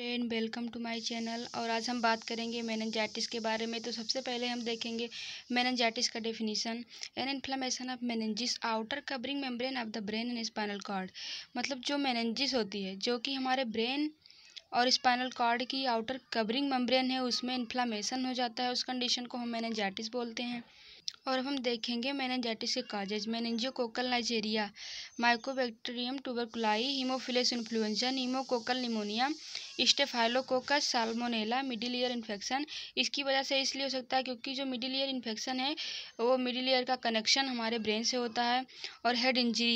friend welcome to my channel और आज हम बात करेंगे मेनजाइटिस के बारे में तो सबसे पहले हम देखेंगे मेनजाइटिस का definition an inflammation of meninges outer covering membrane of the brain and spinal cord मतलब जो मेनजिस होती है जो कि हमारे ब्रेन और स्पाइनल कॉर्ड की आउटर कवरिंग मेम्ब्रेन है उसमें इन्फ्लामेशन हो जाता है उस कंडीशन को हम मेनजाइटिस बोलते हैं और अब हम देखेंगे मेनजाइटिस के causes coccal Neisseria mycobacterium tuberculi haemophilus influenza pneumococcal pneumonia staphylococcus salmonella middle ear infection इसकी वजह से इसलिए हो सकता है क्योंकि जो मिडिल ईयर इन्फेक्शन है वो मिडिल ईयर का कनेक्शन हमारे ब्रेन से होता है और हेड इंजरी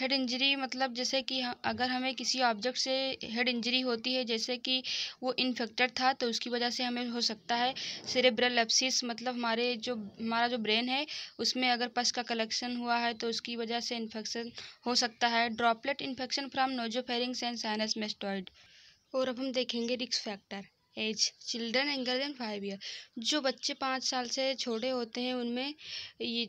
हेड इंजरी मतलब जैसे कि अगर हमें किसी ऑब्जेक्ट से हेड इंजरी होती है जैसे कि वो इन्फेक्टेड था तो उसकी वजह से हमें हो सकता है सेरेब्रल एप्सिस मतलब हमारे जो हमारा जो ब्रेन है उसमें अगर पस का कलेक्शन हुआ है तो उसकी वजह से इन्फेक्शन हो सकता है droplet infection from nasopharynx and sinus mastoid और अब हम देखेंगे रिक्स factor age children under and five year जो बच्चे पाँच साल से छोटे होते हैं उनमें ये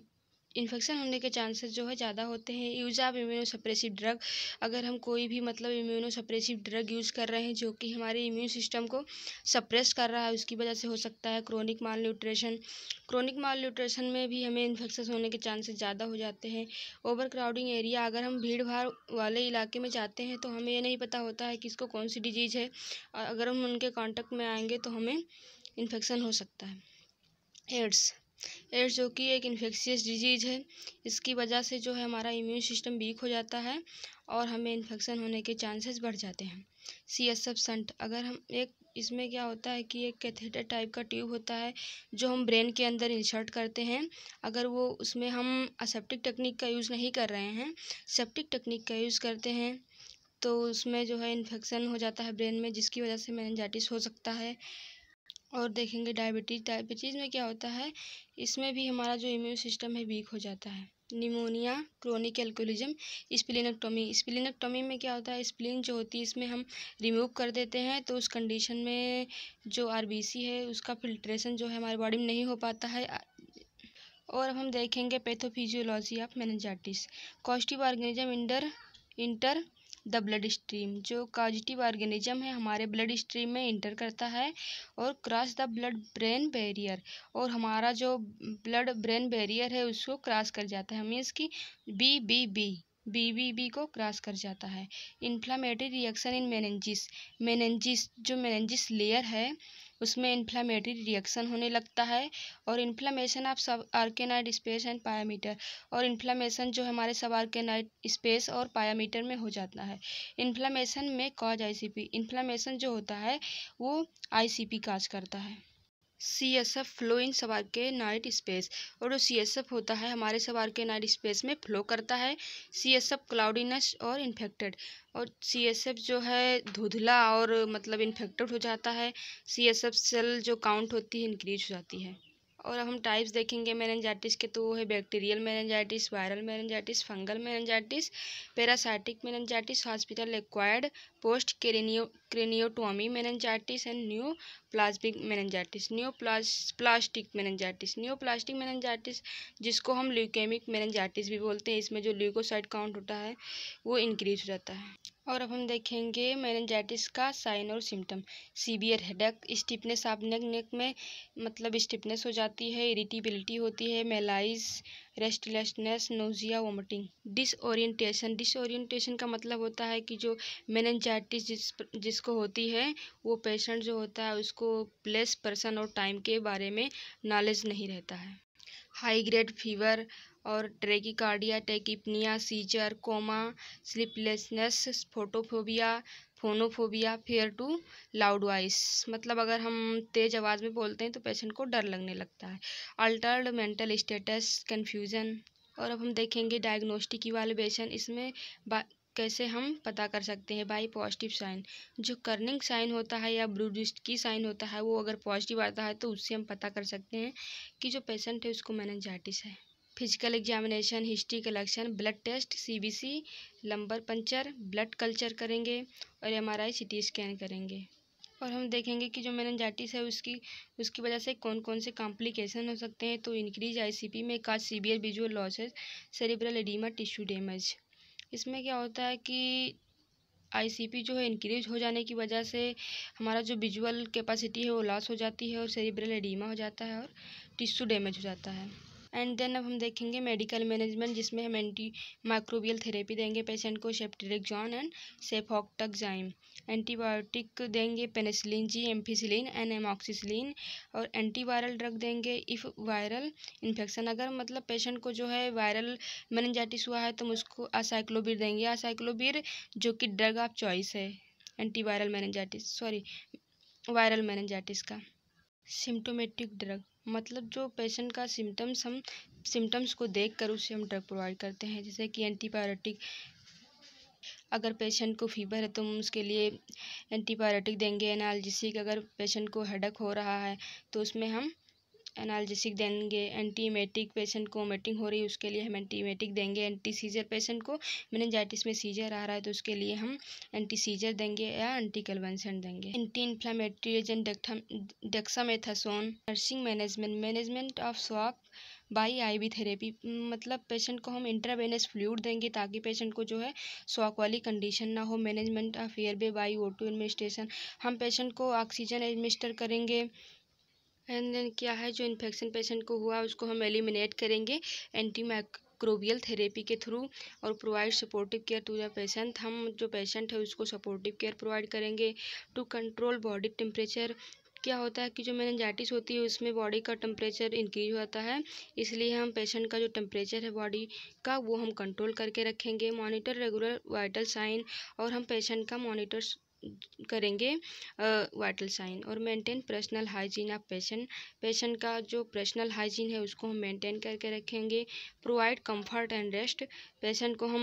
इन्फेक्शन होने के चांसेस जो है ज़्यादा होते हैं use of immunosuppressive drug अगर हम कोई भी मतलब इम्यूनो सप्रेसिव ड्रग यूज़ कर रहे हैं जो कि हमारे इम्यून सिस्टम को सप्रेस कर रहा है उसकी वजह से हो सकता है chronic malnutrition chronic malnutrition में भी हमें इन्फेक्शन होने के चांसेस ज़्यादा हो जाते हैं ओवर क्राउडिंग एरिया अगर हम भीड़ भाड़ वाले इलाके में जाते हैं तो हमें ये नहीं पता होता है कि इसको कौन सी डिजीज़ है अगर हम उनके कॉन्टेक्ट में आएंगे तो हमें इन्फेक्शन हो सकता है एड्स एड्स जो कि एक इन्फेक्शियस डिजीज़ है इसकी वजह से जो है हमारा इम्यून सिस्टम वीक हो जाता है और हमें इन्फेक्शन होने के चांसेस बढ़ जाते हैं सी एस एफ सबसेंट अगर हम एक इसमें क्या होता है कि एक कैथेटर टाइप का ट्यूब होता है जो हम ब्रेन के अंदर इंसर्ट करते हैं अगर वो उसमें हम असेप्टिक टेक्निक का यूज़ नहीं कर रहे हैं सेप्टिक टेक्निक का यूज़ करते हैं तो उसमें जो है इन्फेक्शन हो जाता है ब्रेन में जिसकी वजह से मैनजाइटिस हो सकता है और देखेंगे डायबिटीज़ डायबिटीज़ में क्या होता है इसमें भी हमारा जो इम्यून सिस्टम है वीक हो जाता है निमोनिया क्रोनिक एल्कोलिज्म स्प्लिनक्टोमी स्प्लिनक्टोमी में क्या होता है स्प्लिन जो होती है इसमें हम रिमूव कर देते हैं तो उस कंडीशन में जो आरबीसी है उसका फिल्ट्रेशन जो है हमारी बॉडी में नहीं हो पाता है और अब हम देखेंगे pathophysiology of meningitis causative organism enter enter the blood stream जो काजिटिव ऑर्गेनिज्म है हमारे ब्लड स्ट्रीम में इंटर करता है और cross the blood brain barrier और हमारा जो ब्लड ब्रेन बैरियर है उसको क्रॉस कर जाता है मीन्स की B B B B B B को क्रॉस कर जाता है inflammatory reaction in meninges meninges जो मेनेंजिस लेयर है उसमें इन्फ्लामेटरी रिएक्शन होने लगता है और इन्फ्लामेशन आप subarachnoid space and pia mater और इन्फ्लामेशन जो हमारे सब आर्केनाइड स्पेस और पायामीटर में हो जाता है इन्फ्लामेशन में कॉज आईसीपी इन्फ्लामेशन जो होता है वो आईसीपी काज करता है C S F flow in सवार के नाइट स्पेस और जो सी एस एफ होता है हमारे सवार के नाइट स्पेस में फ्लो करता है सी एस एफ क्लाउडीनेस और इन्फेक्टेड और सी एस एफ जो है धुधला और मतलब इन्फेक्टेड हो जाता है सी एस एफ सेल जो काउंट होती है इंक्रीज हो जाती है और हम टाइप्स देखेंगे मेनजाइटिस के तो है bacterial meningitis viral meningitis fungal meningitis parasitic meningitis hospital acquired post cranio craniotomy meningitis and neoplasmic meningitis neoplastic meningitis neoplastic meningitis जिसको हम ल्यूकेमिक मेनजाइटिस भी बोलते हैं इसमें जो ल्यूकोसाइड काउंट होता है वो इंक्रीज हो जाता है और अब हम देखेंगे मैनजाइटिस का साइन और सिम्टम सीवियर हेडक स्टिफनेस आप नेक नेक में मतलब स्टिफनेस हो जाती है इरिटेबिलिटी होती है malaise restlessness nausea vomiting disorientation disorientation का मतलब होता है कि जो मैनजाइटिस जिस जिसको होती है वो पेशेंट जो होता है उसको प्लेस पर्सन और टाइम के बारे में नॉलेज नहीं रहता है हाई ग्रेड फीवर और tachycardia tachypnoea seizure coma sleeplessness photophobia phonophobia fear to loud voice मतलब अगर हम तेज़ आवाज़ में बोलते हैं तो पेशेंट को डर लगने लगता है अल्टर्ड मेंटल स्टेटस कन्फ्यूज़न और अब हम देखेंगे डायग्नोस्टिक इवालुएशन इसमें कैसे हम पता कर सकते हैं बाई पॉजिटिव साइन जो कर्निंग साइन होता है या ब्रूडिस्ट की साइन होता है वो अगर पॉजिटिव आता है तो उससे हम पता कर सकते हैं कि जो पेशेंट है उसको मैनजाइटिस है physical examination history collection blood test CBC lumbar puncture blood culture करेंगे और एमआरआई सीटी स्कैन करेंगे और हम देखेंगे कि जो मेनजाइटिस है उसकी उसकी वजह से कौन कौन से कॉम्प्लिकेशन हो सकते हैं तो इंक्रीज आईसीपी में cause severe visual losses cerebral oedema tissue damage इसमें क्या होता है कि आईसीपी जो है इंक्रीज हो जाने की वजह से हमारा जो विजुअल कैपेसिटी है वो लॉस हो जाती है और सेरिब्रल एडीमा हो जाता है और टिश्यू डैमेज हो जाता है एंड देन अब हम देखेंगे मेडिकल मैनेजमेंट जिसमें हम एंटी माइक्रोबियल थेरेपी देंगे पेशेंट को सेप्टिरेक्जॉन एंड सेफॉक्टकजाइम एंटीबायोटिक देंगे penicillin G ampicillin and amoxicillin और एंटीवायरल ड्रग देंगे इफ़ वायरल इन्फेक्शन अगर मतलब पेशेंट को जो है वायरल मैनजाइटिस हुआ है तो हम उसको असाइक्लोबिर देंगे असाइक्लोबिर जो कि ड्रग ऑफ चॉइस है antiviral meningitis sorry viral meningitis का सिम्टोमेटिक ड्रग मतलब जो पेशेंट का सिम्टम्स हम सिम्टम्स को देखकर उसे हम ड्रग प्रोवाइड करते हैं जैसे कि एंटीबायोटिक अगर पेशेंट को फीवर है तो हम उसके लिए एंटीबायोटिक देंगे एनालजिसिक अगर पेशेंट को हेडक हो रहा है तो उसमें हम एनालिसिक देंगे एंटीमेटिक पेशेंट को मेटिंग हो रही है उसके लिए हम एंटीमेटिक देंगे एंटी सीजर पेशेंट को मेनजाइटिस में सीजर आ रहा है तो उसके लिए हम एंटी सीजर देंगे या एंटी कलवेंशन देंगे anti inflammatory agent dexamethasone nursing management management of swap by IV therapy मतलब पेशेंट को हम इंट्रावेनस फ्लूड देंगे ताकि पेशेंट को जो है स्वाक वाली कंडीशन ना हो management of by by O two administration हम पेशेंट को ऑक्सीजन एडमिनिस्टर करेंगे एंड देन क्या है जो इन्फेक्शन पेशेंट को हुआ उसको हम एलिमिनेट करेंगे एंटी माइक्रोबियल थेरेपी के थ्रू और provide supportive care to the patient हम जो पेशेंट है उसको सपोर्टिव केयर प्रोवाइड करेंगे टू कंट्रोल बॉडी टेम्परेचर क्या होता है कि जो मैनजाइटिस होती है उसमें बॉडी का टेम्परेचर इंक्रीज होता है इसलिए हम पेशेंट का जो टेम्परेचर है बॉडी का वो हम कंट्रोल करके रखेंगे मॉनिटर रेगुलर वाइटल साइन और हम पेशेंट का मॉनिटर करेंगे वाइटल साइन और maintain personal hygiene of patient patient का जो पर्सनल हाइजीन है उसको हम मेंटेन करके रखेंगे provide comfort and rest patient को हम